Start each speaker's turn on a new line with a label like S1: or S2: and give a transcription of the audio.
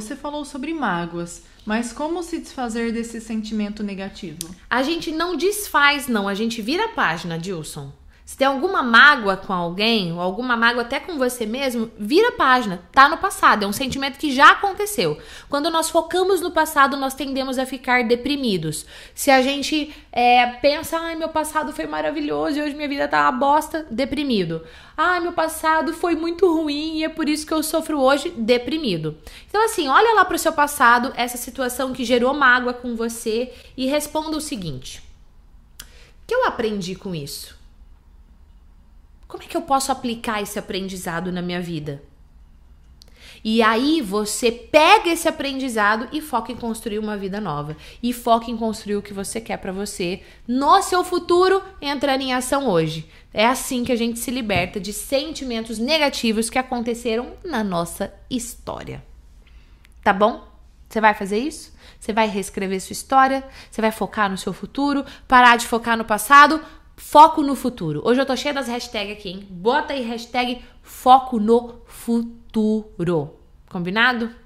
S1: você falou sobre mágoas, mas como se desfazer desse sentimento negativo? A gente não desfaz, não, a gente vira a página, Dilson. Se tem alguma mágoa com alguém, ou alguma mágoa até com você mesmo, vira a página. Tá no passado, é um sentimento que já aconteceu. Quando nós focamos no passado, nós tendemos a ficar deprimidos. Se a gente é, pensa, ai, meu passado foi maravilhoso e hoje minha vida tá uma bosta, deprimido. Ai, meu passado foi muito ruim e é por isso que eu sofro hoje, deprimido. Então, assim, olha lá pro seu passado, essa situação que gerou mágoa com você e responda o seguinte: o que eu aprendi com isso? Como é que eu posso aplicar esse aprendizado na minha vida? E aí você pega esse aprendizado e foca em construir uma vida nova. E foca em construir o que você quer para você no seu futuro, entrando em ação hoje. É assim que a gente se liberta de sentimentos negativos que aconteceram na nossa história. Tá bom? Você vai fazer isso? Você vai reescrever sua história? Você vai focar no seu futuro? Parar de focar no passado? Foco no futuro. Hoje eu tô cheia das hashtags aqui, hein? Bota aí hashtag foco no futuro. Combinado?